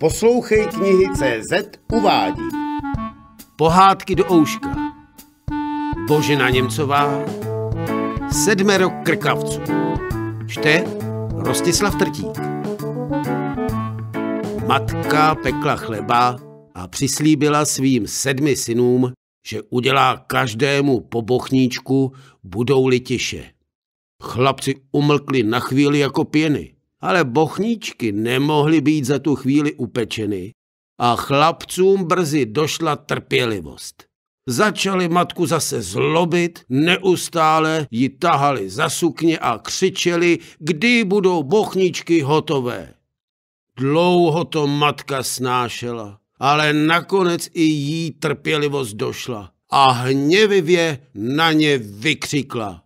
Poslouchej knihy CZ uvádí. Pohádky do ouška. Božena Němcová. Sedmero krkavců. Čte Rostislav Trtík. Matka pekla chleba a přislíbila svým sedmi synům, že udělá každému pobochníčku budou-li tiše. Chlapci umlkli na chvíli jako pěny ale bochníčky nemohly být za tu chvíli upečeny a chlapcům brzy došla trpělivost. Začali matku zase zlobit, neustále ji tahali za sukně a křičeli, kdy budou bochničky hotové. Dlouho to matka snášela, ale nakonec i jí trpělivost došla a hněvivě na ně vykřikla.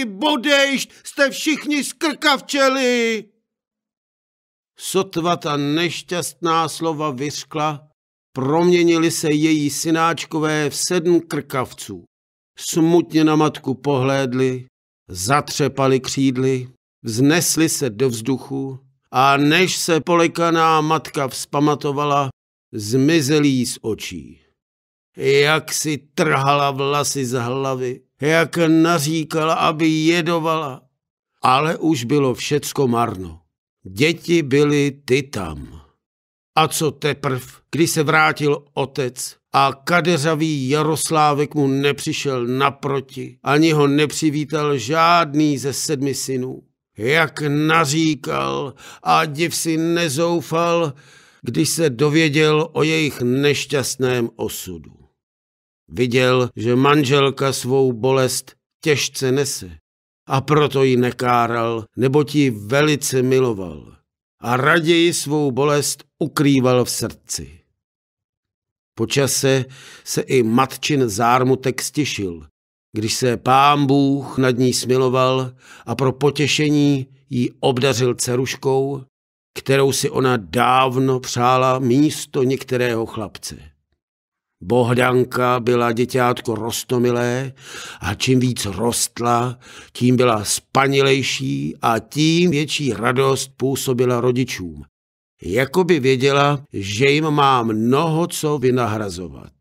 I bodejšť jste všichni skrkavčeli! Sotva ta nešťastná slova vyřkla, proměnili se její synáčkové v sedm krkavců. Smutně na matku pohlédli, zatřepali křídly, vznesli se do vzduchu a než se polekaná matka vzpamatovala, zmizel jí z očí. Jak si trhala vlasy z hlavy, jak naříkala, aby jedovala. Ale už bylo všecko marno. Děti byly ty tam. A co teprv, když se vrátil otec a kadeřavý Jaroslávek mu nepřišel naproti, ani ho nepřivítal žádný ze sedmi synů. Jak naříkal a div si nezoufal, když se dověděl o jejich nešťastném osudu. Viděl, že manželka svou bolest těžce nese a proto ji nekáral, nebo ti velice miloval a raději svou bolest ukrýval v srdci. Po čase se i matčin zármutek stišil, když se pán Bůh nad ní smiloval a pro potěšení ji obdařil ceruškou, kterou si ona dávno přála místo některého chlapce. Bohdanka byla děťátko rostomilé a čím víc rostla, tím byla spanilejší a tím větší radost působila rodičům. Jakoby věděla, že jim má mnoho co vynahrazovat.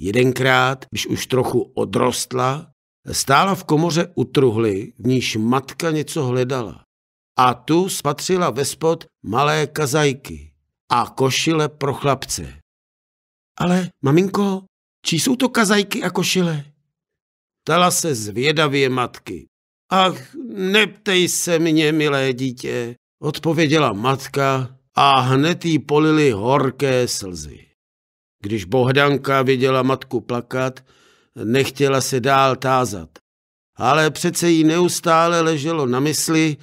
Jedenkrát, když už trochu odrostla, stála v komoře u truhly, v níž matka něco hledala. A tu spatřila ve spod malé kazajky a košile pro chlapce. Ale, maminko, čí jsou to kazajky a košile? Tala se zvědavě matky. Ach, neptej se mě, milé dítě, odpověděla matka a hned jí polili horké slzy. Když Bohdanka viděla matku plakat, nechtěla se dál tázat, ale přece jí neustále leželo na mysli,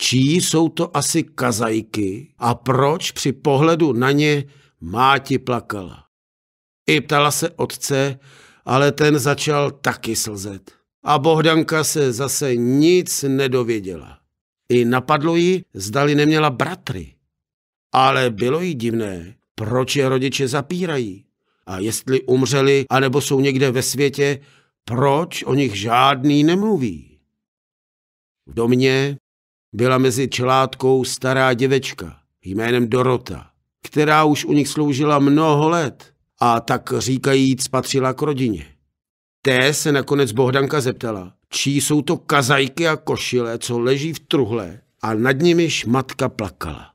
čí jsou to asi kazajky a proč při pohledu na ně máti plakala. I ptala se otce, ale ten začal taky slzet. A Bohdanka se zase nic nedověděla. I napadlo ji, zdali neměla bratry. Ale bylo jí divné, proč je rodiče zapírají. A jestli umřeli, anebo jsou někde ve světě, proč o nich žádný nemluví. V domě byla mezi čelátkou stará děvečka jménem Dorota, která už u nich sloužila mnoho let a tak říkajíc patřila k rodině. Té se nakonec Bohdanka zeptala, čí jsou to kazajky a košile, co leží v truhle a nad nimiž matka plakala.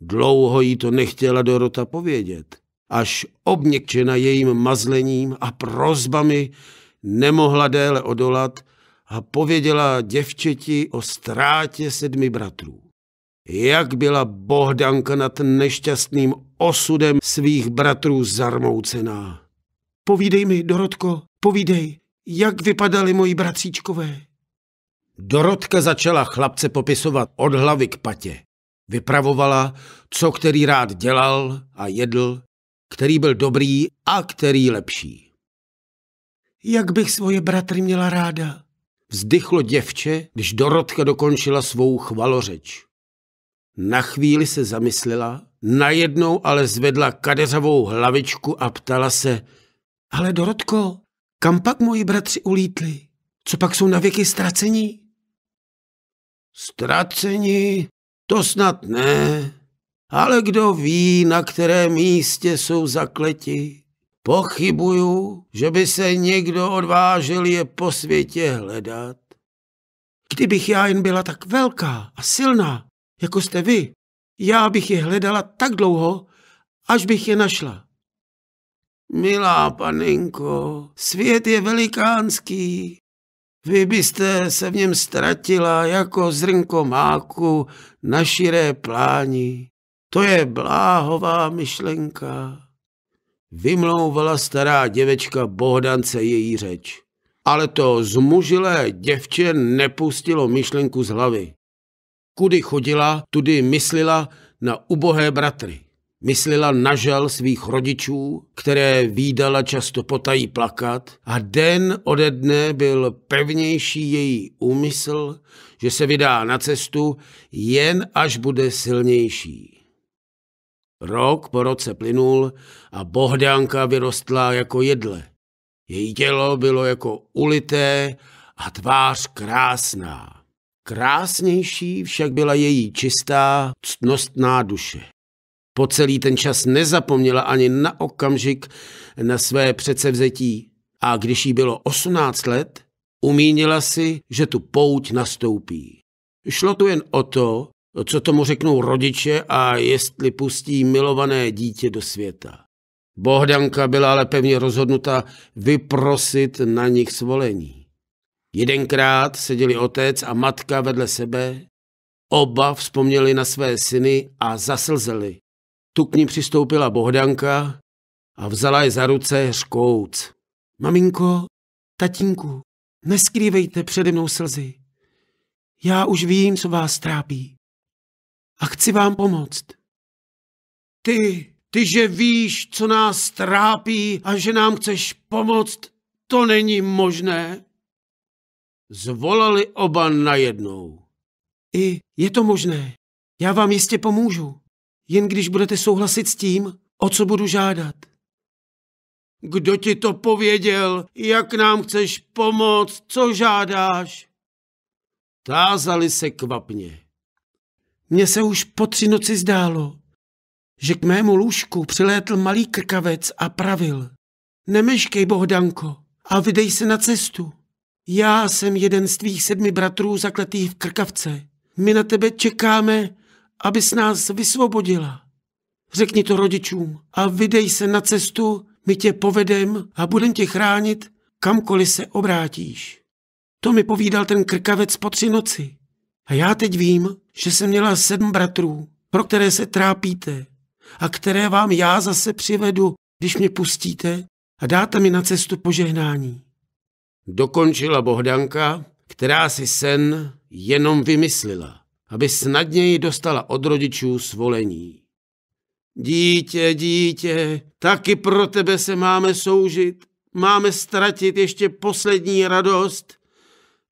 Dlouho jí to nechtěla Dorota povědět, až obněkčena jejím mazlením a prozbami nemohla déle odolat a pověděla děvčeti o ztrátě sedmi bratrů. Jak byla Bohdanka nad nešťastným osudem svých bratrů zarmoucená. Povídej mi, Dorotko, povídej, jak vypadali moji bratříčkové. Dorotka začala chlapce popisovat od hlavy k patě. Vypravovala, co který rád dělal a jedl, který byl dobrý a který lepší. Jak bych svoje bratry měla ráda, vzdychlo děvče, když Dorotka dokončila svou chvalořeč. Na chvíli se zamyslela Najednou ale zvedla kadeřavou hlavičku a ptala se, ale Dorotko, kam pak moji bratři ulítli? Co pak jsou navěky ztracení? Ztracení? To snad ne. Ale kdo ví, na kterém místě jsou zakleti? Pochybuju, že by se někdo odvážil je po světě hledat. Kdybych já jen byla tak velká a silná, jako jste vy, já bych je hledala tak dlouho, až bych je našla. Milá panenko, svět je velikánský. Vy byste se v něm ztratila jako zrnko máku na širé pláni. To je bláhová myšlenka. Vymlouvala stará děvečka Bohdance její řeč. Ale to zmužilé děvče nepustilo myšlenku z hlavy. Kudy chodila, tudy myslila na ubohé bratry. Myslila na žal svých rodičů, které výdala často potají plakat a den ode dne byl pevnější její úmysl, že se vydá na cestu, jen až bude silnější. Rok po roce plynul a Bohdánka vyrostla jako jedle. Její tělo bylo jako ulité a tvář krásná. Krásnější však byla její čistá, ctnostná duše. Po celý ten čas nezapomněla ani na okamžik na své předsevzetí a když jí bylo 18 let, umínila si, že tu pouť nastoupí. Šlo tu jen o to, co tomu řeknou rodiče a jestli pustí milované dítě do světa. Bohdanka byla ale pevně rozhodnuta vyprosit na nich svolení. Jedenkrát seděli otec a matka vedle sebe, oba vzpomněli na své syny a zaslzeli. Tu k ní přistoupila Bohdanka a vzala je za ruce řkouc. Maminko, tatínku, neskrývejte přede mnou slzy. Já už vím, co vás trápí. A chci vám pomoct. Ty, ty, že víš, co nás trápí a že nám chceš pomoct, to není možné. Zvolali oba najednou. I je to možné. Já vám jistě pomůžu. Jen když budete souhlasit s tím, o co budu žádat. Kdo ti to pověděl? Jak nám chceš pomoct? Co žádáš? Tázali se kvapně. Mně se už po tři noci zdálo, že k mému lůžku přilétl malý krkavec a pravil. Nemeškej, Bohdanko, a vydej se na cestu. Já jsem jeden z tvých sedmi bratrů zakletých v krkavce. My na tebe čekáme, abys nás vysvobodila. Řekni to rodičům a vydej se na cestu, my tě povedem a budem tě chránit, kamkoliv se obrátíš. To mi povídal ten krkavec po tři noci. A já teď vím, že jsem měla sedm bratrů, pro které se trápíte a které vám já zase přivedu, když mě pustíte a dáte mi na cestu požehnání dokončila Bohdanka, která si sen jenom vymyslila, aby snadněji dostala od rodičů svolení. Dítě, dítě, taky pro tebe se máme soužit, máme ztratit ještě poslední radost.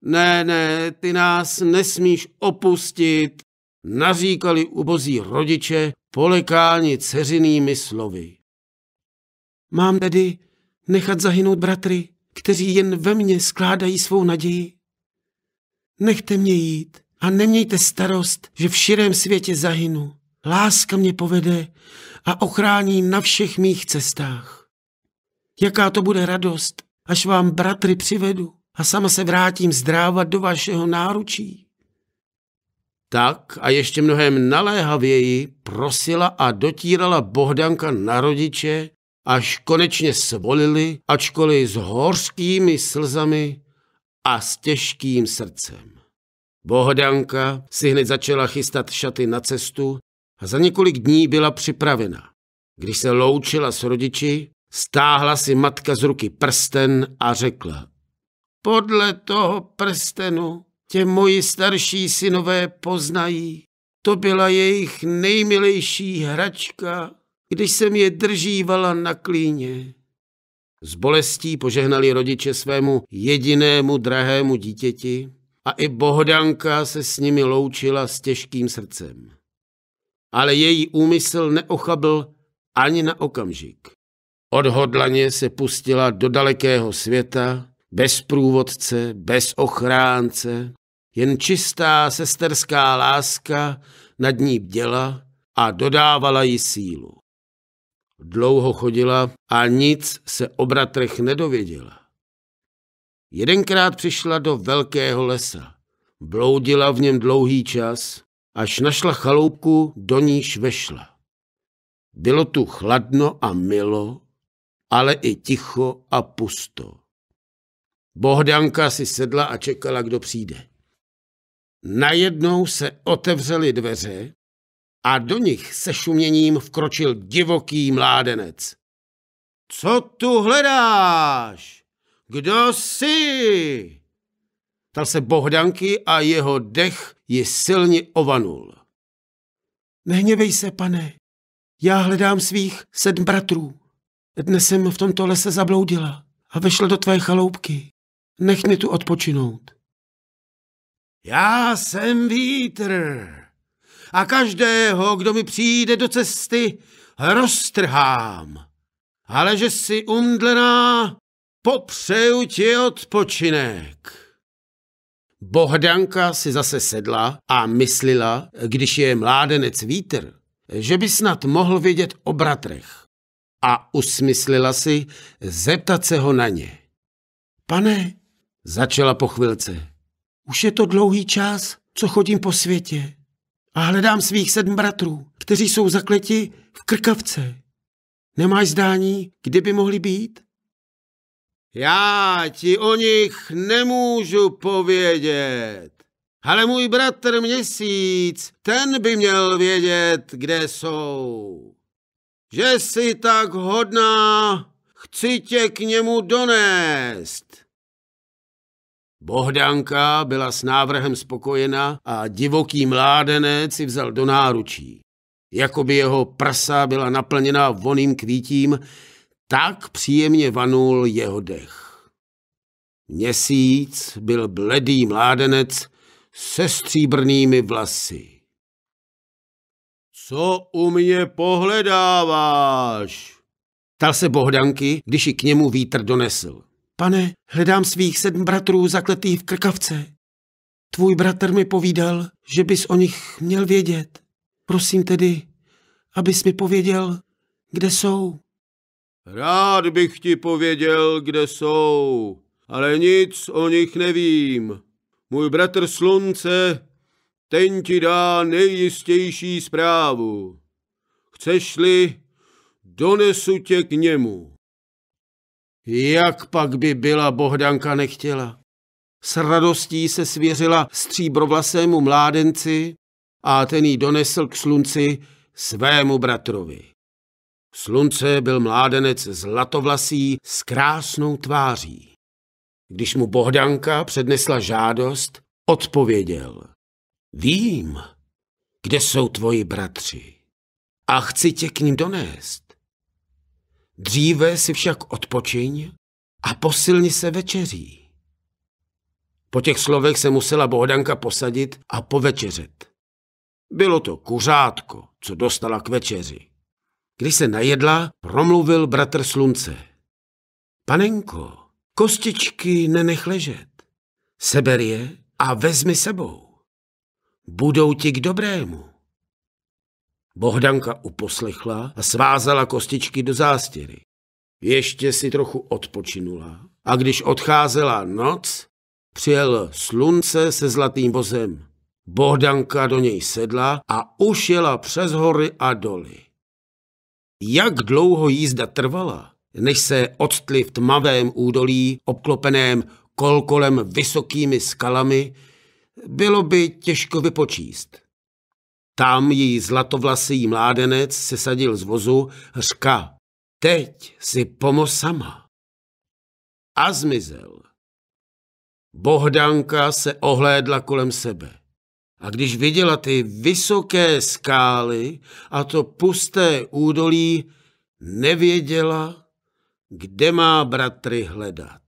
Ne, ne, ty nás nesmíš opustit, naříkali ubozí rodiče polekáni ceřinými slovy. Mám tedy nechat zahynout bratry? kteří jen ve mně skládají svou naději. Nechte mě jít a nemějte starost, že v širém světě zahynu. Láska mě povede a ochrání na všech mých cestách. Jaká to bude radost, až vám bratry přivedu a sama se vrátím zdrávat do vašeho náručí. Tak a ještě mnohem naléhavěji prosila a dotírala Bohdanka na rodiče, až konečně svolili, ačkoliv s horskými slzami a s těžkým srdcem. Bohdanka si hned začala chystat šaty na cestu a za několik dní byla připravena. Když se loučila s rodiči, stáhla si matka z ruky prsten a řekla Podle toho prstenu tě moji starší synové poznají. To byla jejich nejmilejší hračka když jsem je držívala na klíně. S bolestí požehnali rodiče svému jedinému drahému dítěti a i Bohdanka se s nimi loučila s těžkým srdcem. Ale její úmysl neochabl ani na okamžik. Odhodlaně se pustila do dalekého světa, bez průvodce, bez ochránce, jen čistá sesterská láska nad ní bděla a dodávala jí sílu. Dlouho chodila a nic se o bratrech nedověděla. Jedenkrát přišla do velkého lesa. Bloudila v něm dlouhý čas, až našla chaloupku, do níž vešla. Bylo tu chladno a milo, ale i ticho a pusto. Bohdanka si sedla a čekala, kdo přijde. Najednou se otevřely dveře a do nich se šuměním vkročil divoký mládenec. Co tu hledáš? Kdo jsi? Tal se Bohdanky a jeho dech ji silně ovanul. Nehněvej se, pane, já hledám svých sedm bratrů. Dnes jsem v tomto lese zabloudila a vešla do tvé chaloupky. Nech mě tu odpočinout. Já jsem vítr, a každého, kdo mi přijde do cesty, roztrhám. Ale že si umdlená, popřeju ti odpočinek. Bohdanka si zase sedla a myslila, když je mládenec vítr, že by snad mohl vědět o bratrech. A usmyslila si zeptat se ho na ně. Pane, začala po chvilce, už je to dlouhý čas, co chodím po světě a hledám svých sedm bratrů, kteří jsou zakleti v krkavce. Nemáš zdání, kde by mohli být? Já ti o nich nemůžu povědět, ale můj bratr Měsíc, ten by měl vědět, kde jsou. Že jsi tak hodná, chci tě k němu donést. Bohdanka byla s návrhem spokojena a divoký mládenec si vzal do náručí. Jakoby jeho prsa byla naplněna voným kvítím, tak příjemně vanul jeho dech. Měsíc byl bledý mládenec se stříbrnými vlasy. Co u mě pohledáváš? Ptal se Bohdanky, když ji k němu vítr donesl. Pane, hledám svých sedm bratrů zakletých v krkavce. Tvůj bratr mi povídal, že bys o nich měl vědět. Prosím tedy, abys mi pověděl, kde jsou. Rád bych ti pověděl, kde jsou, ale nic o nich nevím. Můj bratr Slunce, ten ti dá nejistější zprávu. Chceš-li, donesu tě k němu. Jak pak by byla Bohdanka nechtěla? S radostí se svěřila stříbrovlasému mládenci a ten jí donesl k slunci svému bratrovi. Slunce byl mládenec zlatovlasý s krásnou tváří. Když mu Bohdanka přednesla žádost, odpověděl. Vím, kde jsou tvoji bratři a chci tě k ním donést. Dříve si však odpočiň a posilni se večeří. Po těch slovech se musela Bohdanka posadit a povečeřet. Bylo to kuřátko, co dostala k večeři. Když se najedla, promluvil bratr slunce. Panenko, kostičky nenech ležet. Seber je a vezmi sebou. Budou ti k dobrému. Bohdanka uposlechla a svázala kostičky do zástěry. Ještě si trochu odpočinula a když odcházela noc, přijel slunce se zlatým vozem. Bohdanka do něj sedla a ušela přes hory a doly. Jak dlouho jízda trvala, než se odstly v tmavém údolí, obklopeném kolkolem vysokými skalami, bylo by těžko vypočíst. Tam její zlatovlasý mládenec se sadil z vozu, řka, teď si pomo sama. A zmizel. Bohdanka se ohlédla kolem sebe. A když viděla ty vysoké skály a to pusté údolí, nevěděla, kde má bratry hledat.